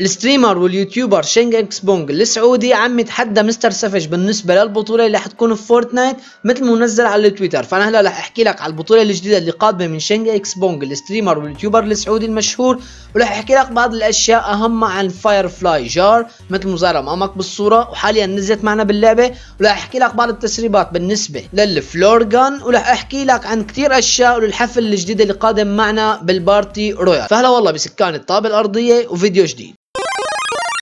الستريمر واليوتيوبر شينج اكس بونج السعودي عم يتحدى مستر سافج بالنسبه للبطوله اللي حتكون في فورتنايت مثل ما منزل على التويتر فانا هلا رح احكي لك على البطوله الجديده اللي قادمه من شينج اكس بونج الستريمر واليوتيوبر السعودي المشهور ورح احكي لك بعض الاشياء اهم عن فاير فلاي جار مثل مظاهره امامك بالصوره وحاليا نزلت معنا باللعبه ورح احكي لك بعض التسريبات بالنسبه للفلور جان ورح احكي لك عن كثير اشياء وللحفل الجديد اللي قادم معنا بالبارتي رويال فهلا والله بسكان الطابه الارضيه وفيديو جديد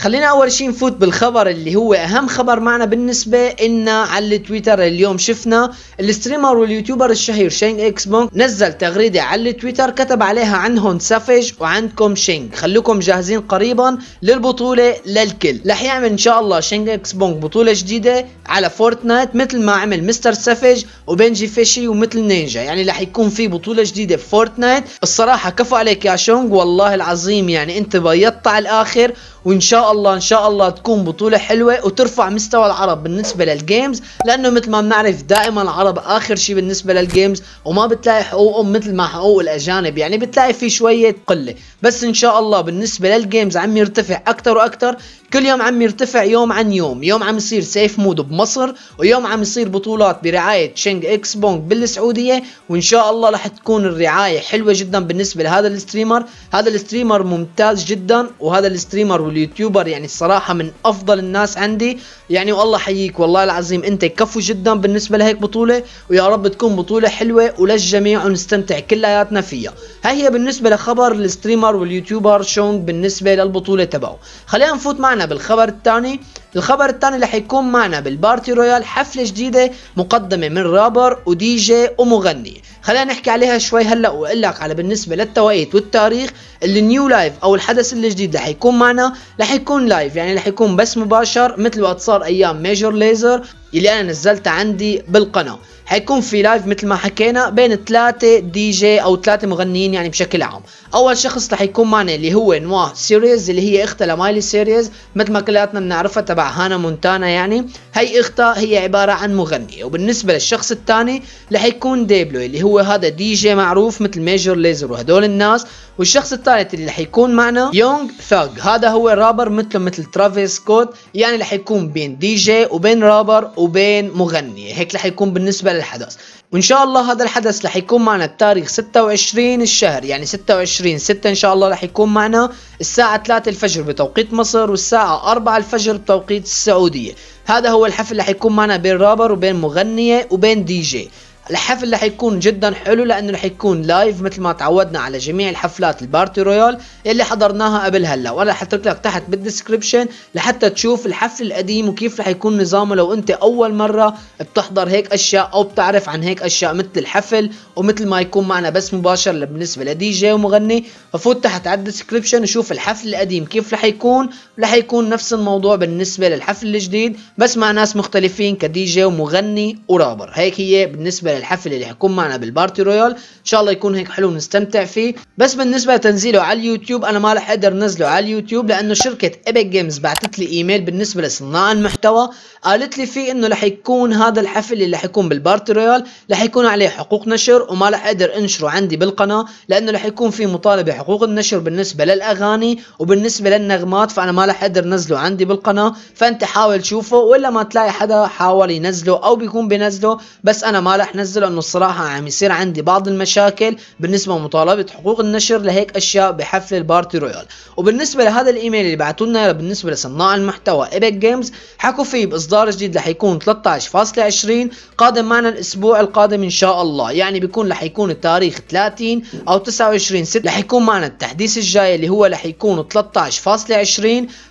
خلينا اول شيء نفوت بالخبر اللي هو اهم خبر معنا بالنسبه ان على التويتر اليوم شفنا الستريمر واليوتيوبر الشهير شينج اكس بونك نزل تغريده على التويتر كتب عليها عنهم سافج وعندكم شينج خلوكم جاهزين قريبا للبطوله للكل رح يعمل ان شاء الله شينج اكس بونك بطوله جديده على فورتنايت مثل ما عمل مستر سافج وبنجي فيشي ومثل نينجا يعني رح يكون في بطوله جديده في فورتنايت الصراحه كفو عليك يا شونج والله العظيم يعني انت بيضت على الاخر وان شاء الله ان شاء الله تكون بطوله حلوه وترفع مستوى العرب بالنسبه للجيمز لانه مثل ما بنعرف دائما العرب اخر شيء بالنسبه للجيمز وما بتلاقي حقوقهم مثل ما حقوق الاجانب يعني بتلاقي في شويه قله بس ان شاء الله بالنسبه للجيمز عم يرتفع اكثر واكثر كل يوم عم يرتفع يوم عن يوم يوم عم يصير سيف مود بمصر ويوم عم يصير بطولات برعاية شينج اكس بونج بالسعودية وان شاء الله رح تكون الرعاية حلوة جدا بالنسبة لهذا الستريمر هذا الستريمر ممتاز جدا وهذا الستريمر واليوتيوبر يعني الصراحة من افضل الناس عندي يعني والله حييك والله العظيم انت كفو جدا بالنسبة لهيك بطولة ويا رب تكون بطولة حلوة وللجميع ونستمتع كلياتنا فيها هاي هي بالنسبة لخبر الستريمر واليوتيوبر شونج بالنسبة للبطولة تبعه خلينا نفوت معنا معنا بالخبر الثاني الخبر الثاني رح يكون معنا بالبارتي رويال حفله جديده مقدمه من رابر ودي جي ومغني خلينا نحكي عليها شوي هلا واقول لك على بالنسبه للتوقيت والتاريخ النيو لايف او الحدث الجديد رح يكون معنا رح يكون لايف يعني رح يكون بس مباشر مثل وقت صار ايام ميجر ليزر اللي انا نزلتها عندي بالقناه حيكون في لايف مثل ما حكينا بين ثلاثة دي جي او ثلاثة مغنيين يعني بشكل عام اول شخص رح يكون معنا اللي هو نوا سيريز اللي هي اختها لمايلي سيريز مثل ما كلياتنا بنعرفها تبع هانا مونتانا يعني هي اختها هي عبارة عن مغنية وبالنسبة للشخص الثاني رح يكون ديبلو اللي هو هذا دي جي معروف مثل ميجر ليزر وهدول الناس والشخص الثالث اللي رح يكون معنا يونغ ثاغ هذا هو رابر مثله مثل ترافيس كوت يعني رح يكون بين دي جي وبين رابر وبين مغنية هيك رح يكون بالنسبة الحدث وان شاء الله هذا الحدث رح يكون معنا بتاريخ 26 الشهر يعني 26 6 ان شاء الله رح يكون معنا الساعة 3 الفجر بتوقيت مصر والساعة 4 الفجر بتوقيت السعودية هذا هو الحفل رح يكون معنا بين رابر وبين مغنية وبين دي جي الحفل رح يكون جدا حلو لانه رح يكون لايف مثل ما تعودنا على جميع الحفلات البارتي رويال اللي حضرناها قبل هلا وانا رح اترك لك تحت بالدسكربشن لحتى تشوف الحفل القديم وكيف رح يكون نظامه لو انت اول مره بتحضر هيك اشياء او بتعرف عن هيك اشياء مثل الحفل ومثل ما يكون معنا بس مباشر بالنسبه لدي جي ومغني ففوت تحت على الدسكربشن وشوف الحفل القديم كيف رح يكون رح يكون نفس الموضوع بالنسبه للحفل الجديد بس مع ناس مختلفين كدي جي ومغني ورابر هيك هي بالنسبه الحفل اللي حيكون معنا بالبارتي رويال ان شاء الله يكون هيك حلو ونستمتع فيه بس بالنسبه لتنزيله على اليوتيوب انا ما رح اقدر انزله على اليوتيوب لانه شركه ايبك جيمز بعثت لي ايميل بالنسبه لصناع المحتوى قالت لي فيه انه رح يكون هذا الحفل اللي حيكون يكون بالبارتي رويال رح يكون عليه حقوق نشر وما رح اقدر انشره عندي بالقناه لانه رح يكون في مطالبه حقوق النشر بالنسبه للاغاني وبالنسبه للنغمات فانا ما رح اقدر انزله عندي بالقناه فانت حاول تشوفه ولا ما تلاقي حدا حاول ينزله او بيكون بينزله بس انا ما رح نزله انزل انه الصراحه عم يصير عندي بعض المشاكل بالنسبه لمطالبه حقوق النشر لهيك اشياء بحفل البارتي رويال وبالنسبه لهذا الايميل اللي بعثوا لنا بالنسبه لصناع المحتوى ايبك جيمز حكوا فيه باصدار جديد رح يكون 13.20 قادم معنا الاسبوع القادم ان شاء الله يعني بيكون رح يكون التاريخ 30 او 29 6 رح يكون معنا التحديث الجاي اللي هو رح يكون 13.20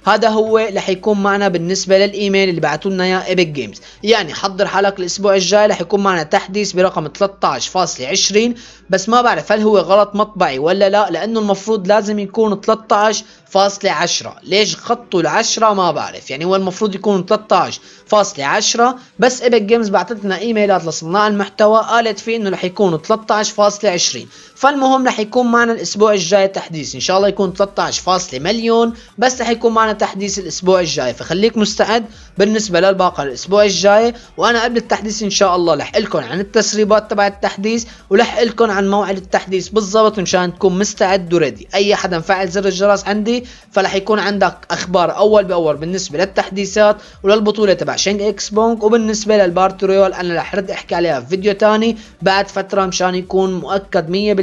هذا هو رح يكون معنا بالنسبه للايميل اللي بعثوا لنا اياه ايبك جيمز يعني حضر حالك الاسبوع الجاي رح يكون معنا تحديث التدريس برقم 13.20 بس ما بعرف هل هو غلط مطبعي ولا لا لانه المفروض لازم يكون 13 فاصلة عشرة ليش خطوا العشرة ما بعرف يعني هو المفروض يكون 13 فاصلة عشرة بس ايبك جيمز بعثت لنا ايميلات لصناع المحتوى قالت فيه انه رح يكون 13 فاصلة عشرين فالمهم رح يكون معنا الاسبوع الجاي تحديث ان شاء الله يكون 13 فاصلة مليون بس رح يكون معنا تحديث الاسبوع الجاي فخليك مستعد بالنسبة للباقة الاسبوع الجاي وانا قبل التحديث ان شاء الله رح لكم عن التسريبات تبع التحديث ورح لكم عن موعد التحديث بالضبط مشان تكون مستعد وريدي اي حدا مفعل زر الجرس عندي فرح يكون عندك اخبار اول باول بالنسبه للتحديثات وللبطوله تبع شينج اكس بونك وبالنسبه للبارت رويال انا رح رد احكي عليها في فيديو ثاني بعد فتره مشان يكون مؤكد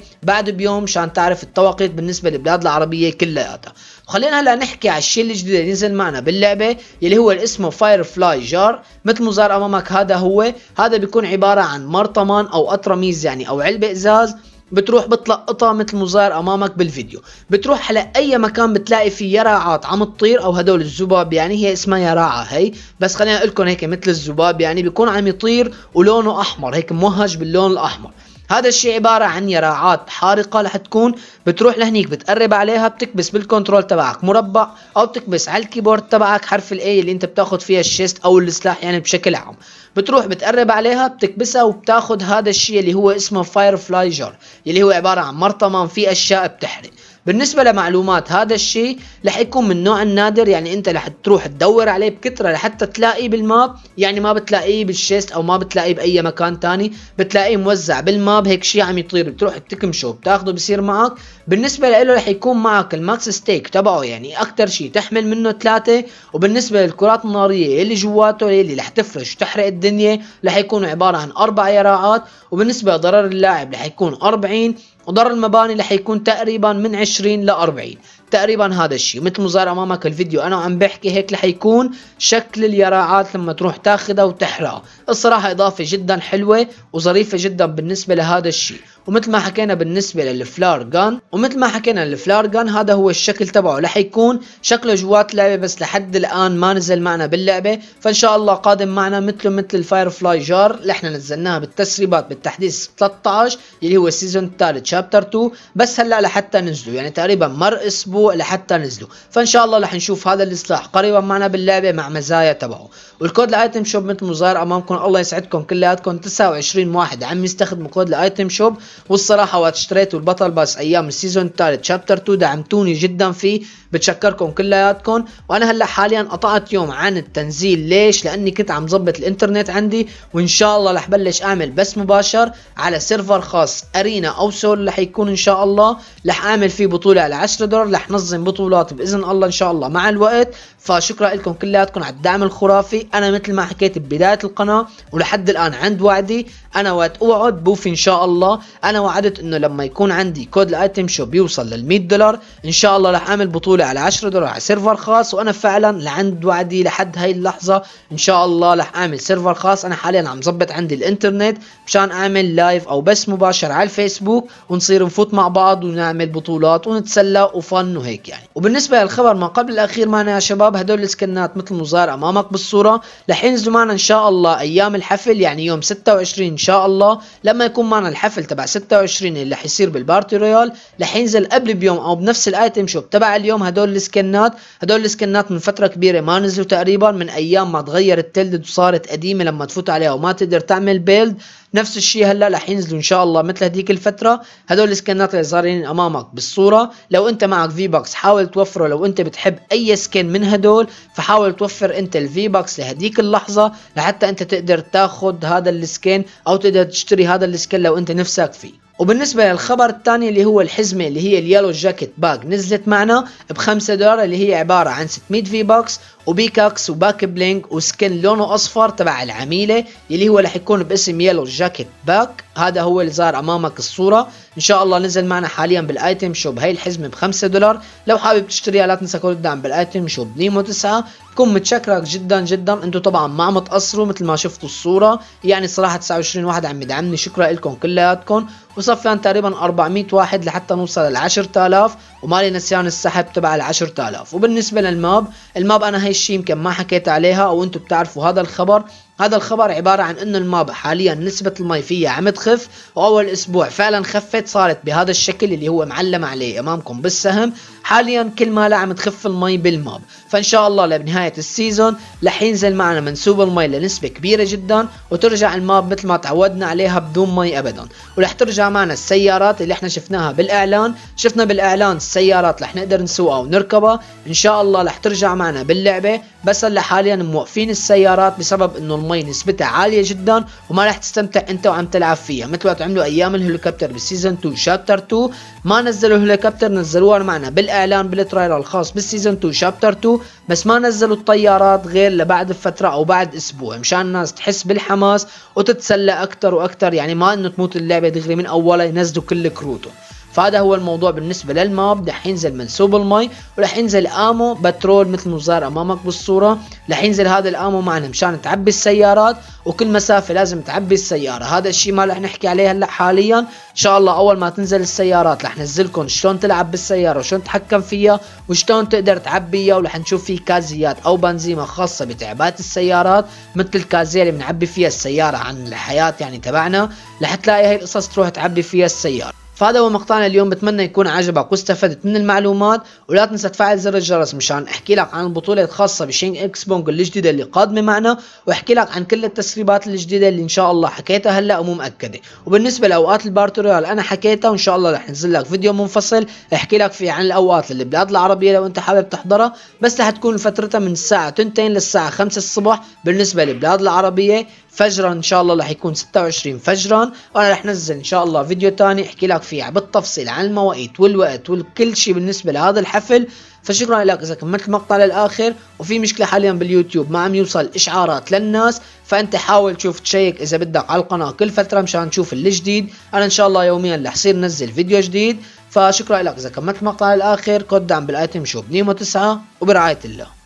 100% بعد بيوم مشان تعرف التوقيت بالنسبه للبلاد العربيه كلياتها خلينا هلا نحكي على الشيء الجديد اللي نزل معنا باللعبه اللي هو اسمه فاير فلاي جار مثل ما امامك هذا هو هذا بيكون عباره عن مرطمان او اطرميز يعني او علبه ازاز بتروح بتلقطها مثل مظاهر امامك بالفيديو بتروح على اي مكان بتلاقي فيه يراعات عم تطير او هدول الذباب يعني هي اسمها يراعه هي بس خلينا اقول لكم هيك مثل الذباب يعني بيكون عم يطير ولونه احمر هيك موهج باللون الاحمر هذا الشيء عباره عن يراعات حارقه رح تكون بتروح لهنيك بتقرب عليها بتكبس بالكنترول تبعك مربع او بتكبس على الكيبورد تبعك حرف الاي اللي انت بتاخد فيها الشيست او السلاح يعني بشكل عام بتروح بتقرب عليها بتكبسها وبتاخد هذا الشيء اللي هو اسمه فاير فلاي جار اللي هو عباره عن مرطمان في اشياء بتحرق بالنسبه لمعلومات هذا الشيء رح يكون من نوع النادر يعني انت رح تروح تدور عليه بكثره لحتى تلاقيه بالماب يعني ما بتلاقيه بالشيست او ما بتلاقيه باي مكان تاني بتلاقيه موزع بالماب هيك شيء عم يطير بتروح تكمشه بتاخده بصير معك بالنسبه له رح يكون معك الماكس ستيك تبعه يعني اكثر شيء تحمل منه ثلاثه وبالنسبه للكرات الناريه اللي جواته اللي رح تفرش وتحرق الدنيا رح يكون عباره عن اربع يراعات وبالنسبه لضرر اللاعب رح يكون 40 وضر المباني رح يكون تقريبا من 20 ل 40 تقريبا هذا الشيء مثل ما ظهر امامك الفيديو انا عم بحكي هيك رح يكون شكل اليراعات لما تروح تاخذها وتحرقها الصراحه اضافه جدا حلوه وظريفه جدا بالنسبه لهذا الشيء ومثل ما حكينا بالنسبه للفلار جان ومثل ما حكينا الفلار جان هذا هو الشكل تبعه رح يكون شكله جوات لعبه بس لحد الان ما نزل معنا باللعبه فان شاء الله قادم معنا مثله مثل الفاير فلاي جار اللي احنا نزلناها بالتسريبات بالتحديث 13 اللي هو السيزون الثالث شابتر 2 بس هلا لحتى نزلوا يعني تقريبا مر اسبوع لحتى نزلوا فان شاء الله رح نشوف هذا الاصلاح قريبا معنا باللعبه مع مزايا تبعه والكود الايتم شوب مثل مظاهر امامكم الله يسعدكم كلياتكم 29 واحد عم يستخدموا كود الايتم شوب والصراحه وقت اشتريتوا البطل باس ايام السيزون الثالث شابتر 2 دعمتوني جدا فيه بتشكركم كلياتكم وانا هلا حاليا قطعت يوم عن التنزيل ليش لاني كنت عم ظبط الانترنت عندي وان شاء الله رح بلش اعمل بس مباشر على سيرفر خاص ارينا او سول رح يكون ان شاء الله رح اعمل فيه بطوله على 10 دولار رح نظم بطولات باذن الله ان شاء الله مع الوقت فشكرا لكم كلياتكم على الدعم الخرافي انا مثل ما حكيت ببدايه القناه ولحد الان عند وعدي انا وقت اوعد بوفي ان شاء الله انا وعدت انه لما يكون عندي كود الايتم شو بيوصل لل 100 دولار ان شاء الله رح اعمل بطوله على 10 دولار على سيرفر خاص وانا فعلا لعند وعدي لحد هاي اللحظه ان شاء الله رح اعمل سيرفر خاص انا حاليا عم ظبط عندي الانترنت مشان اعمل لايف او بس مباشر على الفيسبوك ونصير نفوت مع بعض ونعمل بطولات ونتسلى وفن وهيك يعني وبالنسبه للخبر ما قبل الاخير معنا يا شباب هدول السكنات مثل ما ظاهر امامك بالصوره رح ينزلوا معنا ان شاء الله ايام الحفل يعني يوم 26 ان شاء الله لما يكون معنا الحفل تبع 26 اللي حيصير بالبارتي رويال رح ينزل قبل بيوم او بنفس الايتم شوب تبع اليوم هدول السكنات هدول السكنات من فتره كبيره ما نزلوا تقريبا من ايام ما تغير التلد وصارت قديمه لما تفوت عليها وما تقدر تعمل بيلد نفس الشيء هلا رح ينزلوا ان شاء الله مثل هذيك الفتره هدول السكنات اللي ظاهرين امامك بالصوره لو انت معك في بوكس حاول توفره لو انت بتحب اي سكن من هدول فحاول توفر انت الفي بوكس لهديك اللحظه لحتى انت تقدر تاخذ هذا السكن او تقدر تشتري هذا السكن لو انت نفسك فيه وبالنسبة للخبر الثاني اللي هو الحزمة اللي هي اليالو جاكيت باج نزلت معنا ب 5 دولار اللي هي عبارة عن 600 في بوكس وبيكاكس وباك بلينج وسكن لونه اصفر تبع العميله اللي هو رح يكون باسم يلو جاكيت باك هذا هو اللي صار امامك الصوره ان شاء الله نزل معنا حاليا بالايتم شوب هي الحزمه ب 5 دولار لو حابب تشتريها لا تنسى كود الدعم بالايتم شوب نيمو 9 بكون متشكرك جدا جدا انتم طبعا ما عم تقصروا مثل ما شفتوا الصوره يعني صراحه 29 واحد عم يدعمني شكرا لكم كلياتكم وصفيان تقريبا 400 واحد لحتى نوصل ل 10000 ومالي نسيان السحب تبع ال 10000 وبالنسبه للماب الماب انا هي الشيء يمكن ما حكيت عليها او انتم بتعرفوا هذا الخبر هذا الخبر عبارة عن انه الماب حاليا نسبة المي فيها عم تخف واول اسبوع فعلا خفت صارت بهذا الشكل اللي هو معلم عليه امامكم بالسهم حاليا كل ما لا عم تخف المي بالماب فان شاء الله لبنهاية السيزون رح ينزل معنا منسوب المي لنسبة كبيرة جدا وترجع الماب مثل ما تعودنا عليها بدون مي ابدا ورح ترجع معنا السيارات اللي احنا شفناها بالاعلان شفنا بالاعلان السيارات رح نقدر نسوقها ونركبها ان شاء الله رح ترجع معنا باللعبة بس هلا حاليا موقفين السيارات بسبب انه المي نسبتها عالية جدا وما رح تستمتع انت وعم تلعب فيها مثل وقت عملوا ايام الهليكوبتر بالسيزون 2 شابتر 2 ما نزلوا الهليكوبتر نزلوها معنا بالاعلان بالترايلر الخاص بالسيزون 2 شابتر 2 بس ما نزلوا الطيارات غير لبعد فترة او بعد اسبوع مشان الناس تحس بالحماس وتتسلى اكثر واكثر يعني ما انه تموت اللعبة دغري من اولها ينزلوا كل كروته فهذا هو الموضوع بالنسبه للماب رح ينزل منسوب المي ورح ينزل امو بترول مثل ما صار امامك بالصوره رح ينزل هذا الامو معنا مشان تعبي السيارات وكل مسافه لازم تعبي السياره هذا الشيء ما رح نحكي عليه هلا حاليا ان شاء الله اول ما تنزل السيارات رح ننزلكم شلون تلعب بالسياره وشلون تتحكم فيها وشلون تقدر تعبيها ورح نشوف في كازيات او بنزيمه خاصه بتعبات السيارات مثل الكازيه اللي بنعبي فيها السياره عن الحياه يعني تبعنا رح تلاقي هي القصص تروح تعبي فيها السياره فهذا هو مقطعنا اليوم بتمنى يكون عجبك واستفدت من المعلومات ولا تنسى تفعل زر الجرس مشان احكي لك عن البطوله الخاصه بشينج اكس بونج الجديده اللي قادمه معنا واحكي لك عن كل التسريبات الجديده اللي ان شاء الله حكيتها هلا ومو مؤكده وبالنسبه لاوقات البارتوريال انا حكيتها وان شاء الله رح ينزل لك فيديو منفصل احكي لك فيه عن الاوقات اللي بالبلاد العربيه لو انت حابب تحضرها بس رح تكون فترتها من الساعه 2 للساعه 5 الصبح بالنسبه للبلاد العربيه فجرا ان شاء الله رح يكون 26 فجرا وانا رح نزل ان شاء الله فيديو تاني احكي لك فيه بالتفصيل عن المواقيت والوقت وكل شيء بالنسبه لهذا الحفل فشكرا لك اذا كملت المقطع للاخر وفي مشكله حاليا باليوتيوب ما عم يوصل اشعارات للناس فانت حاول تشوف تشيك اذا بدك على القناه كل فتره مشان تشوف الجديد انا ان شاء الله يوميا رح صير نزل فيديو جديد فشكرا لك اذا كملت المقطع للاخر كود دعم بالايتم شوب نيمو 9 وبرعايه الله